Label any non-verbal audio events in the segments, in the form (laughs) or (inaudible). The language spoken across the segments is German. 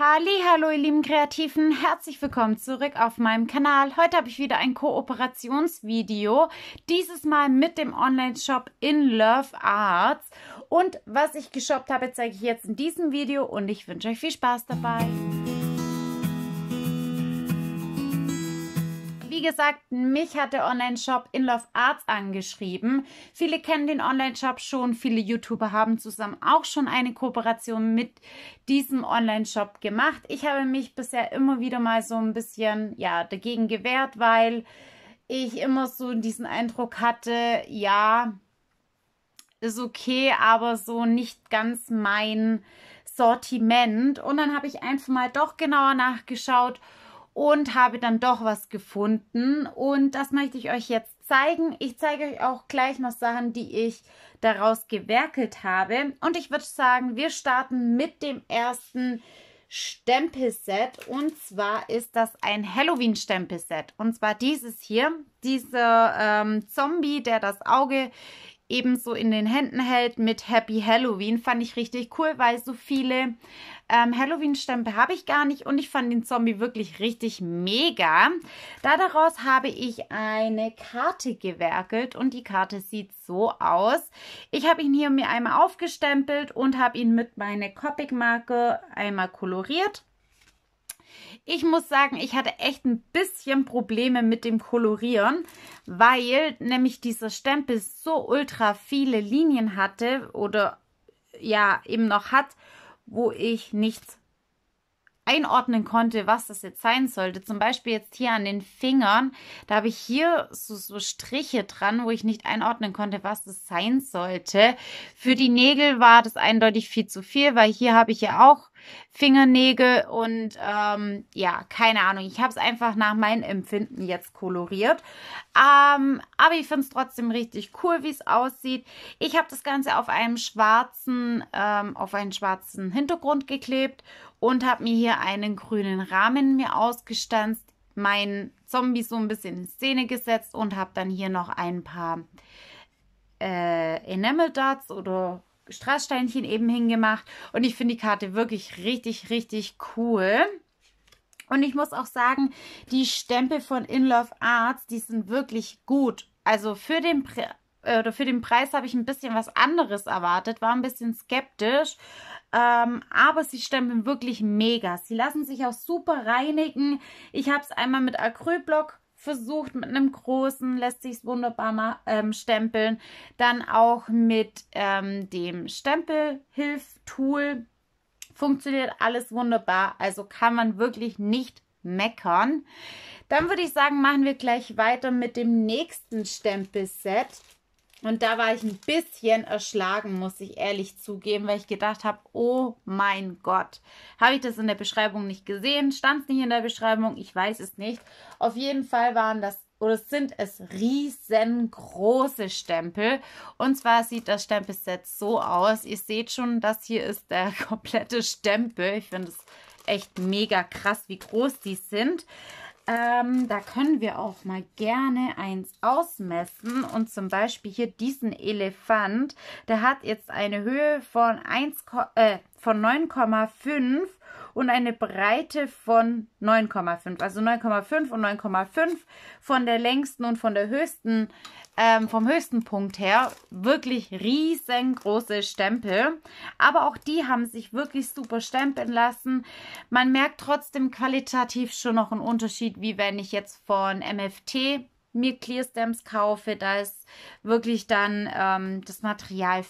Hallo, ihr lieben Kreativen, herzlich willkommen zurück auf meinem Kanal. Heute habe ich wieder ein Kooperationsvideo, dieses Mal mit dem Online-Shop In Love Arts. Und was ich geshoppt habe, zeige ich jetzt in diesem Video und ich wünsche euch viel Spaß dabei. wie gesagt, mich hat der Online-Shop In Love Arts angeschrieben. Viele kennen den Online-Shop schon, viele YouTuber haben zusammen auch schon eine Kooperation mit diesem Online-Shop gemacht. Ich habe mich bisher immer wieder mal so ein bisschen ja, dagegen gewehrt, weil ich immer so diesen Eindruck hatte, ja, ist okay, aber so nicht ganz mein Sortiment. Und dann habe ich einfach mal doch genauer nachgeschaut und habe dann doch was gefunden. Und das möchte ich euch jetzt zeigen. Ich zeige euch auch gleich noch Sachen, die ich daraus gewerkelt habe. Und ich würde sagen, wir starten mit dem ersten Stempelset. Und zwar ist das ein Halloween-Stempelset. Und zwar dieses hier, dieser ähm, Zombie, der das Auge eben so in den Händen hält mit Happy Halloween. Fand ich richtig cool, weil so viele ähm, Halloween-Stempel habe ich gar nicht und ich fand den Zombie wirklich richtig mega. Da daraus habe ich eine Karte gewerkelt und die Karte sieht so aus. Ich habe ihn hier mir einmal aufgestempelt und habe ihn mit meiner Copic-Marke einmal koloriert ich muss sagen, ich hatte echt ein bisschen Probleme mit dem Kolorieren, weil nämlich dieser Stempel so ultra viele Linien hatte oder ja eben noch hat, wo ich nichts einordnen konnte, was das jetzt sein sollte. Zum Beispiel jetzt hier an den Fingern, da habe ich hier so, so, Striche dran, wo ich nicht einordnen konnte, was das sein sollte. Für die Nägel war das eindeutig viel zu viel, weil hier habe ich ja auch Fingernägel und ähm, ja, keine Ahnung. Ich habe es einfach nach meinem Empfinden jetzt koloriert. Ähm, aber ich finde es trotzdem richtig cool, wie es aussieht. Ich habe das Ganze auf einem schwarzen, ähm, auf einen schwarzen Hintergrund geklebt und habe mir hier einen grünen Rahmen mir ausgestanzt, meinen Zombie so ein bisschen in Szene gesetzt und habe dann hier noch ein paar äh, Enamel Darts oder Straßsteinchen eben hingemacht. Und ich finde die Karte wirklich richtig, richtig cool. Und ich muss auch sagen, die Stempel von In Love Arts, die sind wirklich gut. Also für den, Pre äh, oder für den Preis habe ich ein bisschen was anderes erwartet, war ein bisschen skeptisch. Ähm, aber sie stempeln wirklich mega. Sie lassen sich auch super reinigen. Ich habe es einmal mit Acrylblock versucht mit einem großen, lässt sich wunderbar mal, ähm, stempeln. Dann auch mit ähm, dem Stempelhilftool funktioniert alles wunderbar. Also kann man wirklich nicht meckern. Dann würde ich sagen, machen wir gleich weiter mit dem nächsten Stempelset. Und da war ich ein bisschen erschlagen, muss ich ehrlich zugeben, weil ich gedacht habe, oh mein Gott, habe ich das in der Beschreibung nicht gesehen, stand es nicht in der Beschreibung, ich weiß es nicht. Auf jeden Fall waren das oder sind es riesengroße Stempel. Und zwar sieht das Stempelset so aus. Ihr seht schon, das hier ist der (laughs) komplette Stempel. Ich finde es echt mega krass, wie groß die sind. Ähm, da können wir auch mal gerne eins ausmessen. Und zum Beispiel hier diesen Elefant. Der hat jetzt eine Höhe von, 1, äh, von 9,5 und eine Breite von 9,5. Also 9,5 und 9,5 von der längsten und von der höchsten, ähm, vom höchsten Punkt her. Wirklich riesengroße Stempel. Aber auch die haben sich wirklich super stempeln lassen. Man merkt trotzdem qualitativ schon noch einen Unterschied, wie wenn ich jetzt von MFT mir Clear Stamps kaufe. Da ist wirklich dann ähm, das Material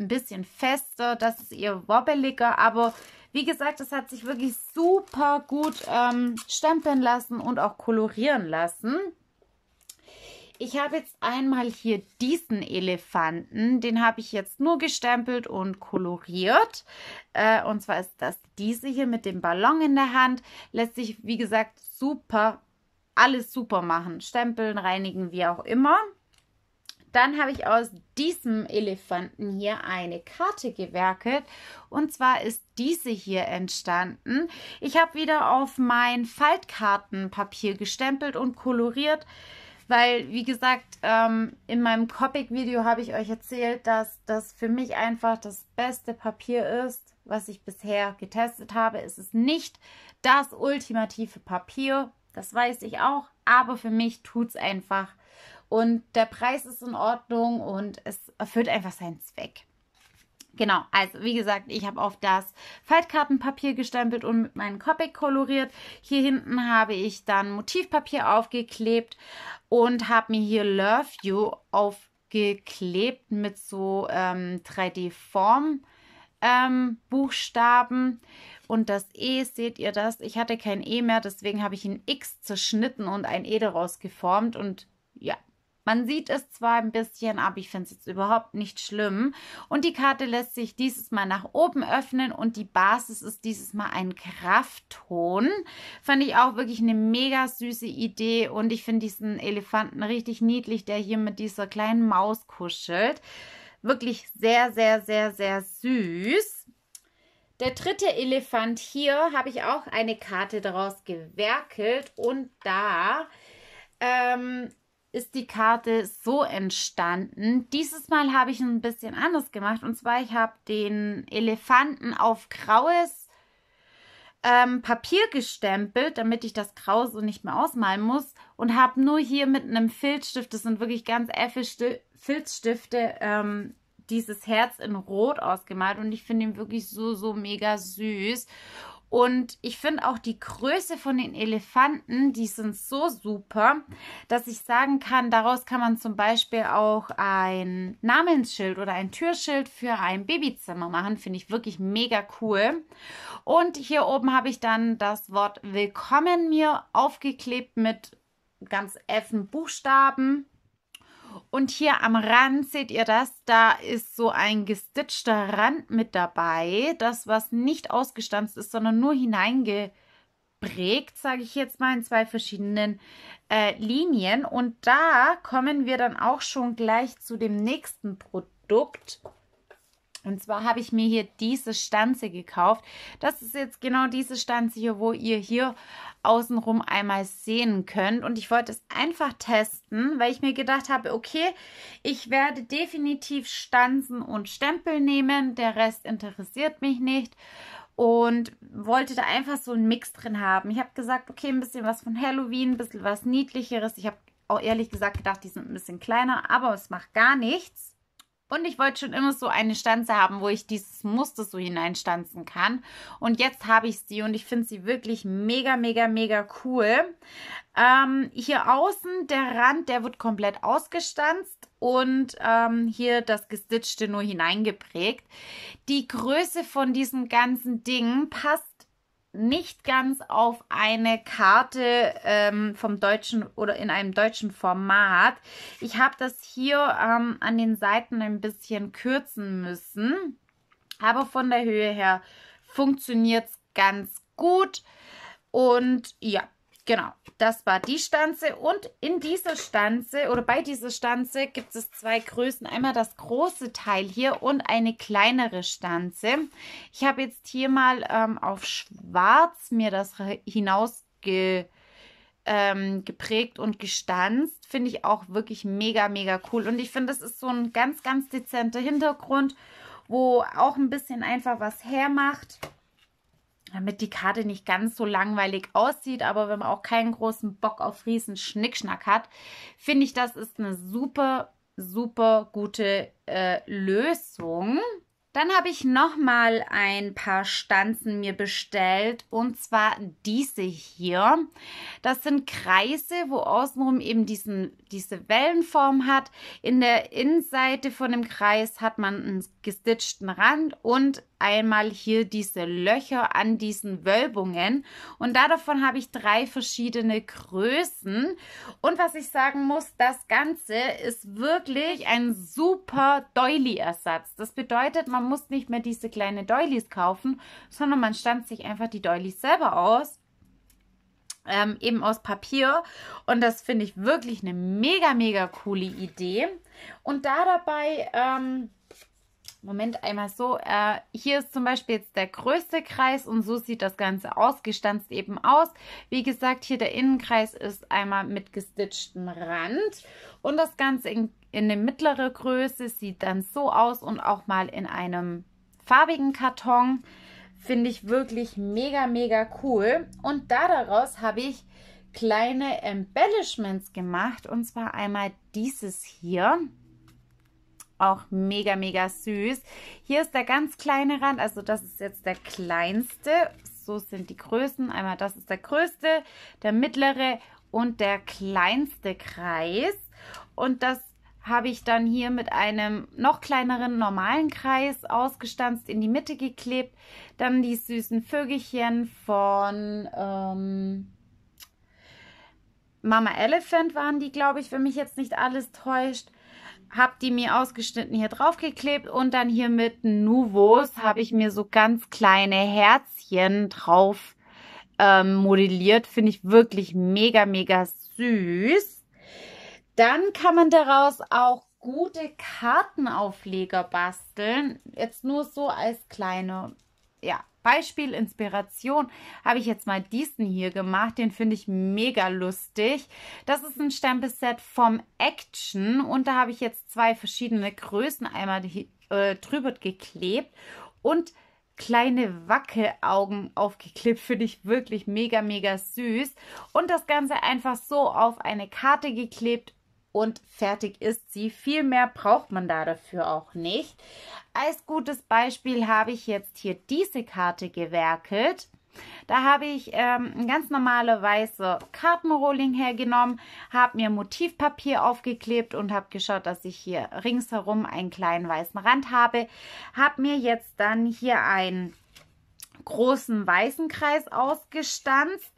ein bisschen fester, das ist eher wobbeliger, aber wie gesagt, es hat sich wirklich super gut ähm, stempeln lassen und auch kolorieren lassen. Ich habe jetzt einmal hier diesen Elefanten, den habe ich jetzt nur gestempelt und koloriert. Äh, und zwar ist das diese hier mit dem Ballon in der Hand. Lässt sich, wie gesagt, super, alles super machen. Stempeln, reinigen, wie auch immer. Dann habe ich aus diesem Elefanten hier eine Karte gewerkelt. Und zwar ist diese hier entstanden. Ich habe wieder auf mein Faltkartenpapier gestempelt und koloriert. Weil, wie gesagt, ähm, in meinem Copic-Video habe ich euch erzählt, dass das für mich einfach das beste Papier ist, was ich bisher getestet habe. Es ist nicht das ultimative Papier, das weiß ich auch, aber für mich tut es einfach und der Preis ist in Ordnung und es erfüllt einfach seinen Zweck. Genau, also wie gesagt, ich habe auf das Faltkartenpapier gestempelt und mit meinem Copic koloriert. Hier hinten habe ich dann Motivpapier aufgeklebt und habe mir hier Love You aufgeklebt mit so ähm, 3D-Form. Ähm, Buchstaben und das E, seht ihr das? Ich hatte kein E mehr, deswegen habe ich ein X zerschnitten und ein E daraus geformt und ja, man sieht es zwar ein bisschen, aber ich finde es jetzt überhaupt nicht schlimm. Und die Karte lässt sich dieses Mal nach oben öffnen und die Basis ist dieses Mal ein Kraftton. Fand ich auch wirklich eine mega süße Idee und ich finde diesen Elefanten richtig niedlich, der hier mit dieser kleinen Maus kuschelt. Wirklich sehr, sehr, sehr, sehr süß. Der dritte Elefant hier habe ich auch eine Karte daraus gewerkelt und da ähm, ist die Karte so entstanden. Dieses Mal habe ich ein bisschen anders gemacht. Und zwar, ich habe den Elefanten auf graues ähm, Papier gestempelt, damit ich das grau so nicht mehr ausmalen muss. Und habe nur hier mit einem Filzstift, das sind wirklich ganz effe Filzstifte, ähm, dieses Herz in Rot ausgemalt. Und ich finde ihn wirklich so, so mega süß. Und ich finde auch die Größe von den Elefanten, die sind so super, dass ich sagen kann, daraus kann man zum Beispiel auch ein Namensschild oder ein Türschild für ein Babyzimmer machen. Finde ich wirklich mega cool. Und hier oben habe ich dann das Wort Willkommen mir aufgeklebt mit ganz effen Buchstaben. Und hier am Rand seht ihr das, da ist so ein gestitchter Rand mit dabei. Das, was nicht ausgestanzt ist, sondern nur hineingeprägt, sage ich jetzt mal, in zwei verschiedenen äh, Linien. Und da kommen wir dann auch schon gleich zu dem nächsten Produkt. Und zwar habe ich mir hier diese Stanze gekauft. Das ist jetzt genau diese Stanze hier, wo ihr hier außenrum einmal sehen könnt. Und ich wollte es einfach testen, weil ich mir gedacht habe, okay, ich werde definitiv Stanzen und Stempel nehmen. Der Rest interessiert mich nicht und wollte da einfach so einen Mix drin haben. Ich habe gesagt, okay, ein bisschen was von Halloween, ein bisschen was Niedlicheres. Ich habe auch ehrlich gesagt gedacht, die sind ein bisschen kleiner, aber es macht gar nichts. Und ich wollte schon immer so eine Stanze haben, wo ich dieses Muster so hineinstanzen kann. Und jetzt habe ich sie und ich finde sie wirklich mega, mega, mega cool. Ähm, hier außen der Rand, der wird komplett ausgestanzt und ähm, hier das Gestitchte nur hineingeprägt. Die Größe von diesem ganzen Ding passt nicht ganz auf eine Karte ähm, vom deutschen oder in einem deutschen Format. Ich habe das hier ähm, an den Seiten ein bisschen kürzen müssen, aber von der Höhe her funktioniert es ganz gut. Und ja, Genau, das war die Stanze. Und in dieser Stanze oder bei dieser Stanze gibt es zwei Größen. Einmal das große Teil hier und eine kleinere Stanze. Ich habe jetzt hier mal ähm, auf schwarz mir das hinaus ähm, geprägt und gestanzt. Finde ich auch wirklich mega, mega cool. Und ich finde, das ist so ein ganz, ganz dezenter Hintergrund, wo auch ein bisschen einfach was hermacht damit die Karte nicht ganz so langweilig aussieht, aber wenn man auch keinen großen Bock auf riesen Schnickschnack hat, finde ich, das ist eine super, super gute äh, Lösung. Dann habe ich nochmal ein paar Stanzen mir bestellt und zwar diese hier. Das sind Kreise, wo außenrum eben diesen, diese Wellenform hat. In der Innenseite von dem Kreis hat man einen gestitchten Rand und einmal hier diese Löcher an diesen Wölbungen und davon habe ich drei verschiedene Größen. Und was ich sagen muss, das Ganze ist wirklich ein super Doily-Ersatz. Das bedeutet, man muss nicht mehr diese kleinen Doilies kaufen, sondern man stand sich einfach die Doilies selber aus ähm, eben aus Papier. Und das finde ich wirklich eine mega, mega coole Idee. Und da dabei ähm, Moment einmal so. Äh, hier ist zum Beispiel jetzt der größte Kreis und so sieht das Ganze ausgestanzt eben aus. Wie gesagt, hier der Innenkreis ist einmal mit gestitchtem Rand und das Ganze in, in eine mittlere Größe sieht dann so aus und auch mal in einem farbigen Karton. Finde ich wirklich mega, mega cool. Und da daraus habe ich kleine Embellishments gemacht und zwar einmal dieses hier auch mega, mega süß. Hier ist der ganz kleine Rand, also das ist jetzt der kleinste. So sind die Größen. Einmal das ist der größte, der mittlere und der kleinste Kreis. Und das habe ich dann hier mit einem noch kleineren normalen Kreis ausgestanzt in die Mitte geklebt. Dann die süßen Vögelchen von ähm, Mama Elephant waren die, glaube ich, wenn mich jetzt nicht alles täuscht habe die mir ausgeschnitten hier draufgeklebt und dann hier mit Nuvos habe ich mir so ganz kleine Herzchen drauf ähm, modelliert. Finde ich wirklich mega, mega süß. Dann kann man daraus auch gute Kartenaufleger basteln. Jetzt nur so als kleine, ja, Beispiel Inspiration habe ich jetzt mal diesen hier gemacht. Den finde ich mega lustig. Das ist ein Stempelset vom Action und da habe ich jetzt zwei verschiedene Größen einmal äh, drüber geklebt und kleine Wackelaugen aufgeklebt. Finde ich wirklich mega, mega süß. Und das Ganze einfach so auf eine Karte geklebt und fertig ist sie. Viel mehr braucht man da dafür auch nicht. Als gutes Beispiel habe ich jetzt hier diese Karte gewerkelt. Da habe ich ähm, ganz normale weiße Kartenrolling hergenommen, habe mir Motivpapier aufgeklebt und habe geschaut, dass ich hier ringsherum einen kleinen weißen Rand habe. Habe mir jetzt dann hier einen großen weißen Kreis ausgestanzt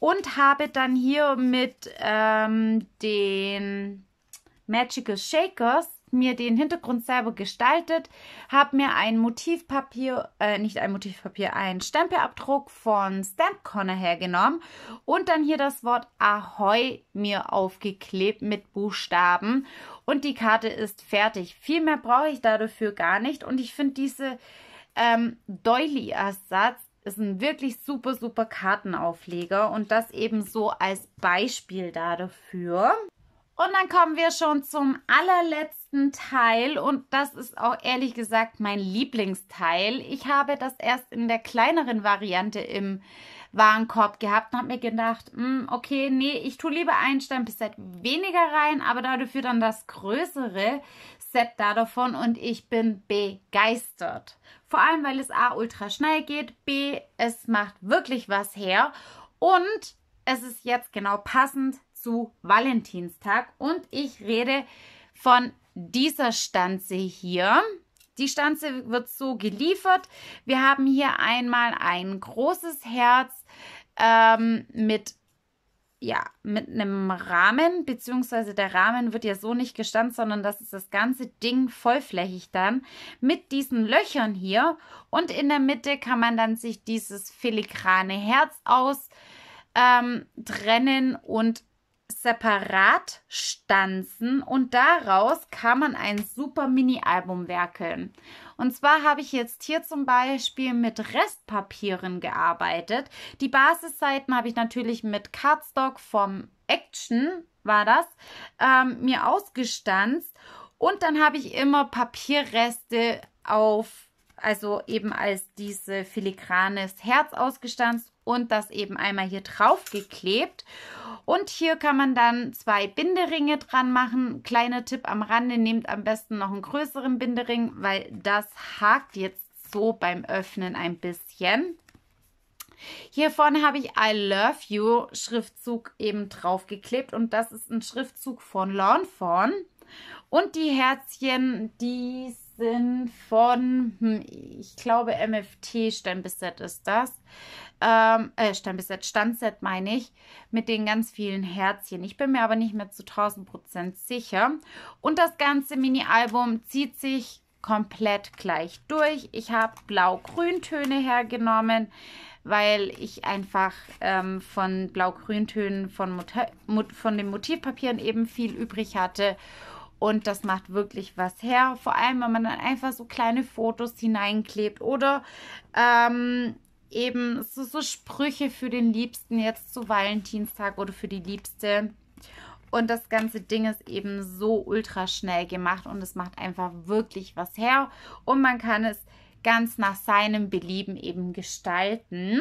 und habe dann hier mit ähm, den Magical Shakers mir den Hintergrund selber gestaltet, habe mir ein Motivpapier, äh, nicht ein Motivpapier, einen Stempelabdruck von Stamp Corner hergenommen und dann hier das Wort Ahoi mir aufgeklebt mit Buchstaben und die Karte ist fertig. Viel mehr brauche ich dafür gar nicht und ich finde diese ähm, Doily-Ersatz ist ein wirklich super, super Kartenaufleger und das eben so als Beispiel dafür. Und dann kommen wir schon zum allerletzten Teil und das ist auch ehrlich gesagt mein Lieblingsteil. Ich habe das erst in der kleineren Variante im Warenkorb gehabt und habe mir gedacht, mh, hm, okay, nee, ich tue lieber ein Stempelset weniger rein, aber dafür dann das größere Set da davon und ich bin begeistert. Vor allem, weil es A, ultra schnell geht, B, es macht wirklich was her und es ist jetzt genau passend zu Valentinstag und ich rede von dieser Stanze hier. Die Stanze wird so geliefert. Wir haben hier einmal ein großes Herz, ähm, mit ja, mit einem Rahmen, beziehungsweise der Rahmen wird ja so nicht gestanzt, sondern das ist das ganze Ding vollflächig dann mit diesen Löchern hier und in der Mitte kann man dann sich dieses filigrane Herz aus ähm, trennen und separat stanzen und daraus kann man ein super Mini-Album werkeln. Und zwar habe ich jetzt hier zum Beispiel mit Restpapieren gearbeitet. Die Basisseiten habe ich natürlich mit Cardstock vom Action, war das, ähm, mir ausgestanzt. Und dann habe ich immer Papierreste auf, also eben als diese filigranes Herz ausgestanzt und das eben einmal hier drauf geklebt. Und hier kann man dann zwei Binderinge dran machen. Kleiner Tipp am Rande, nehmt am besten noch einen größeren Bindering, weil das hakt jetzt so beim Öffnen ein bisschen. Hier vorne habe ich I Love You Schriftzug eben draufgeklebt und das ist ein Schriftzug von Lawn Fawn. Und die Herzchen, die sind von, hm, ich glaube, MFT Steinbisset ist das. Ähm, äh, Steinbisset, Standset meine ich, mit den ganz vielen Herzchen. Ich bin mir aber nicht mehr zu 1000% sicher. Und das ganze Mini-Album zieht sich komplett gleich durch. Ich habe Blau-Grüntöne hergenommen, weil ich einfach ähm, von Blau-Grüntönen, von, von den Motivpapieren eben viel übrig hatte und das macht wirklich was her. Vor allem, wenn man dann einfach so kleine Fotos hineinklebt oder ähm, eben so, so Sprüche für den Liebsten jetzt zu Valentinstag oder für die Liebste. Und das ganze Ding ist eben so ultra schnell gemacht und es macht einfach wirklich was her. Und man kann es ganz nach seinem Belieben eben gestalten.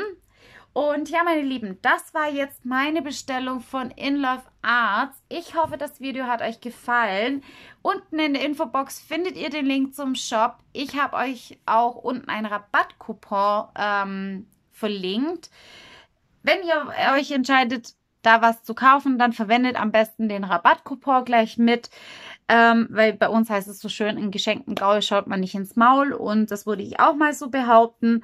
Und ja, meine Lieben, das war jetzt meine Bestellung von In Love Arts. Ich hoffe, das Video hat euch gefallen. Unten in der Infobox findet ihr den Link zum Shop. Ich habe euch auch unten einen Rabattcoupon ähm, verlinkt. Wenn ihr euch entscheidet, da was zu kaufen, dann verwendet am besten den Rabattcoupon gleich mit, ähm, weil bei uns heißt es so schön, in geschenkten Gaul schaut man nicht ins Maul und das würde ich auch mal so behaupten.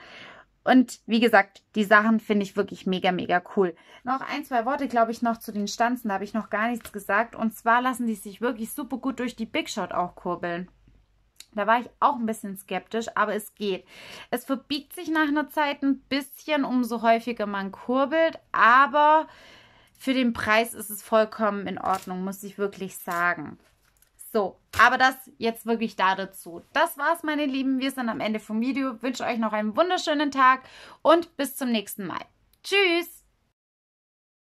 Und wie gesagt, die Sachen finde ich wirklich mega, mega cool. Noch ein, zwei Worte, glaube ich, noch zu den Stanzen. Da habe ich noch gar nichts gesagt. Und zwar lassen die sich wirklich super gut durch die Big Shot auch kurbeln. Da war ich auch ein bisschen skeptisch, aber es geht. Es verbiegt sich nach einer Zeit ein bisschen, umso häufiger man kurbelt, aber für den Preis ist es vollkommen in Ordnung, muss ich wirklich sagen. So, aber das jetzt wirklich da dazu. Das war's, meine Lieben. Wir sind am Ende vom Video. Ich wünsche euch noch einen wunderschönen Tag und bis zum nächsten Mal. Tschüss!